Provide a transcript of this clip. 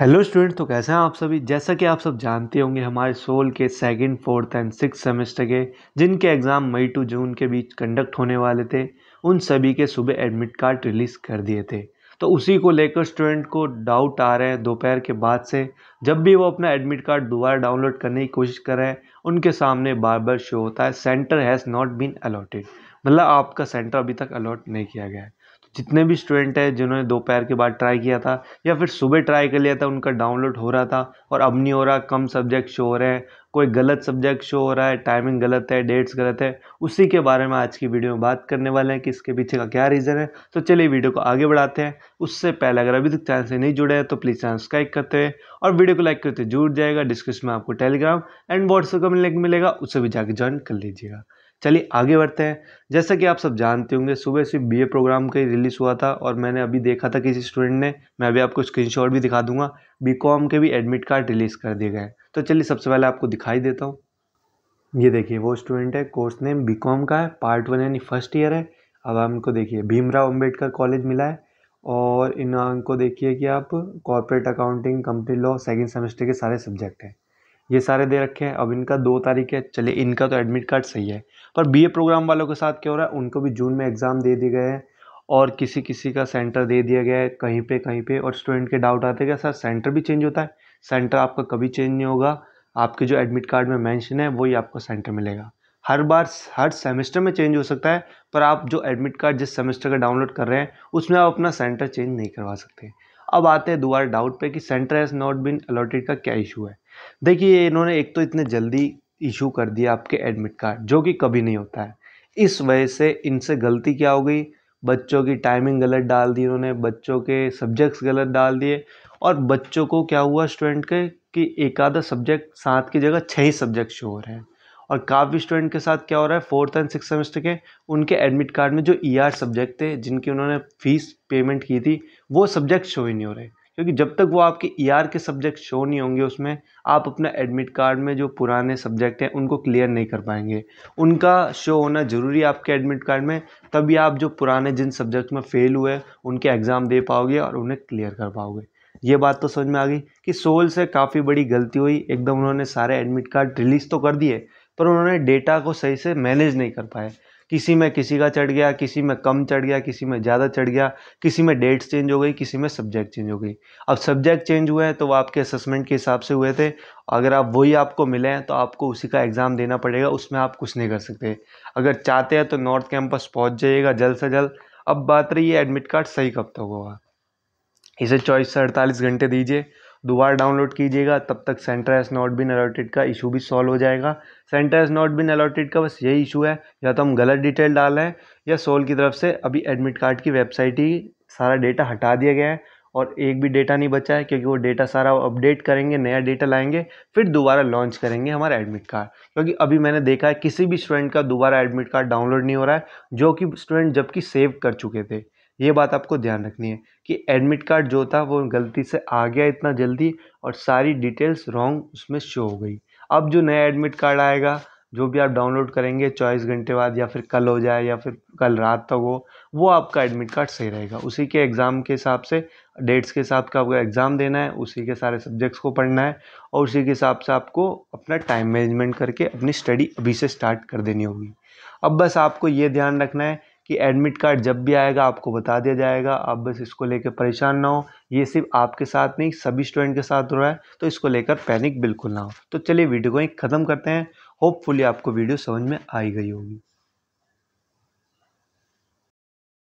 hello student तो कैसे हैं आप सभी जैसा कि आप सब जानते होंगे हमारे सोल के second fourth and six semester के जिनके एग्ज़ाम मई टू जून के बीच कंडक्ट होने वाले थे उन सभी के सुबह एडमिट कार्ड रिलीज़ कर दिए थे तो उसी को लेकर स्टूडेंट को डाउट आ रहे हैं दोपहर के बाद से जब भी वो अपना एडमिट कार्ड दोबारा डाउनलोड करने की कोशिश कर रहे हैं उनके सामने बार बार शो होता है centre has not been allotted मतलब आपका सेंटर अभी तक अलॉट नहीं किया गया है जितने भी स्टूडेंट हैं जिन्होंने दोपहर के बाद ट्राई किया था या फिर सुबह ट्राई कर लिया था उनका डाउनलोड हो रहा था और अब नहीं हो रहा कम सब्जेक्ट शो हो रहे हैं कोई गलत सब्जेक्ट शो हो रहा है टाइमिंग गलत है डेट्स गलत है उसी के बारे में आज की वीडियो में बात करने वाले हैं कि इसके पीछे का क्या रीज़न है तो चलिए वीडियो को आगे बढ़ाते हैं उससे पहले अगर अभी तक चैनल से नहीं जुड़े हैं तो प्लीज़ चैनल सब्सक्राइब करते हैं और वीडियो को लाइक करते जुड़ जाएगा डिस्क्रिप्शन में आपको टेलीग्राम एंड व्हाट्सएप का लिंक मिलेगा उसे भी जाकर ज्वाइन कर लीजिएगा चलिए आगे बढ़ते हैं जैसा कि आप सब जानते होंगे सुबह सिर्फ बी प्रोग्राम का ही रिलीज़ हुआ था और मैंने अभी देखा था किसी स्टूडेंट ने मैं अभी आपको स्क्रीनशॉट भी दिखा दूंगा बी के भी एडमिट कार्ड रिलीज़ कर दिए गए तो चलिए सबसे पहले आपको दिखाई देता हूँ ये देखिए वो स्टूडेंट है कोर्स नेम बी का है पार्ट वन यानी फर्स्ट ईयर है अब हमको देखिए भीमराव अम्बेडकर कॉलेज मिला है और इनको देखिए कि आप corporate accounting company law second semester के सारे सब्जेक्ट हैं ये सारे दे रखे हैं अब इनका दो तारीख है चलिए इनका तो एडमिट कार्ड सही है पर बीए प्रोग्राम वालों के साथ क्या हो रहा है उनको भी जून में एग्ज़ाम दे दिए गए हैं और किसी किसी का सेंटर दे दिया गया है कहीं पे कहीं पे और स्टूडेंट के डाउट आते हैं सर सेंटर भी चेंज होता है सेंटर आपका कभी चेंज नहीं होगा आपके जो एडमिट कार्ड में मैंशन है वही आपको सेंटर मिलेगा हर बार हर सेमेस्टर में चेंज हो सकता है पर आप जो एडमिट कार्ड जिस सेमेस्टर का डाउनलोड कर रहे हैं उसमें आप अपना सेंटर चेंज नहीं करवा सकते अब आते हैं दोबारा डाउट पे कि centre has not been allotted का क्या इशू है देखिए इन्होंने एक तो इतने जल्दी इशू कर दिया आपके एडमिट कार्ड जो कि कभी नहीं होता है इस वजह से इनसे गलती क्या हो गई बच्चों की टाइमिंग गलत डाल दी इन्होंने बच्चों के सब्जेक्ट्स गलत डाल दिए और बच्चों को क्या हुआ स्टूडेंट के कि एक आधा सब्जेक्ट सात की जगह छः ही सब्जेक्ट शो हो रहे हैं और काफ़ी स्टूडेंट के साथ क्या हो रहा है फोर्थ एंड सिक्स सेमेस्टर के उनके एडमिट कार्ड में जो ई e ER सब्जेक्ट थे जिनकी उन्होंने फीस पेमेंट की थी वो सब्जेक्ट शो ही नहीं हो रहे क्योंकि जब तक वो आपके ई e आर के सब्जेक्ट शो नहीं होंगे उसमें आप अपना एडमिट कार्ड में जो पुराने सब्जेक्ट हैं उनको क्लियर नहीं कर पाएंगे उनका शो होना ज़रूरी है आपके एडमिट कार्ड में तभी आप जो पुराने जिन सब्जेक्ट में फ़ेल हुए उनके एग्ज़ाम दे पाओगे और उन्हें क्लियर कर पाओगे ये बात तो समझ में आ गई कि सोल से काफ़ी बड़ी गलती हुई एकदम उन्होंने सारे एडमिट कार्ड रिलीज़ तो कर दिए पर उन्होंने डेटा को सही से मैनेज नहीं कर पाए किसी में किसी का चढ़ गया किसी में कम चढ़ गया किसी में ज़्यादा चढ़ गया किसी में डेट्स चेंज हो गई किसी में सब्जेक्ट चेंज हो गई अब सब्जेक्ट चेंज हुए हैं तो वो आपके असेसमेंट के हिसाब से हुए थे अगर आप वही आपको मिले हैं तो आपको उसी का एग्ज़ाम देना पड़ेगा उसमें आप कुछ नहीं कर सकते अगर चाहते हैं तो नॉर्थ कैंपस पहुँच जाइएगा जल्द से जल्द अब बात रही है एडमिट कार्ड सही कब तक होगा इसे चौबीस से अड़तालीस घंटे दीजिए दोबारा डाउनलोड कीजिएगा तब तक centre has not been allotted का इशू भी सॉल्व हो जाएगा centre has not been allotted का बस यही इशू है या तो हम गलत डिटेल डाल रहे हैं या सोल की तरफ से अभी एडमिट कार्ड की वेबसाइट ही सारा डेटा हटा दिया गया है और एक भी डेटा नहीं बचा है क्योंकि वो डेटा सारा अपडेट करेंगे नया डेटा लाएंगे फिर दोबारा लॉन्च करेंगे हमारा एडमिट कार्ड क्योंकि अभी मैंने देखा है किसी भी स्टूडेंट का दोबारा एडमिट कार्ड डाउनलोड नहीं हो रहा है जो कि स्टूडेंट जबकि सेव कर चुके थे ये बात आपको ध्यान रखनी है कि एडमिट कार्ड जो था वो गलती से आ गया इतना जल्दी और सारी डिटेल्स रॉन्ग उसमें शो हो गई अब जो नया एडमिट कार्ड आएगा जो भी आप डाउनलोड करेंगे चौबीस घंटे बाद या फिर कल हो जाए या फिर कल रात तक हो वो आपका एडमिट कार्ड सही रहेगा उसी के एग्ज़ाम के हिसाब से डेट्स के हिसाब का आपको एग्ज़ाम देना है उसी के सारे सब्जेक्ट्स को पढ़ना है और उसी के हिसाब से आपको अपना टाइम मैनेजमेंट करके अपनी स्टडी अभी से स्टार्ट कर देनी होगी अब बस आपको ये ध्यान रखना है कि एडमिट कार्ड जब भी आएगा आपको बता दिया जाएगा आप बस इसको लेकर परेशान ना हो ये सिर्फ आपके साथ नहीं सभी स्टूडेंट के साथ हो रहा है तो इसको लेकर पैनिक बिल्कुल ना हो तो चलिए वीडियो को ही ख़त्म करते हैं होपफुली आपको वीडियो समझ में आई गई होगी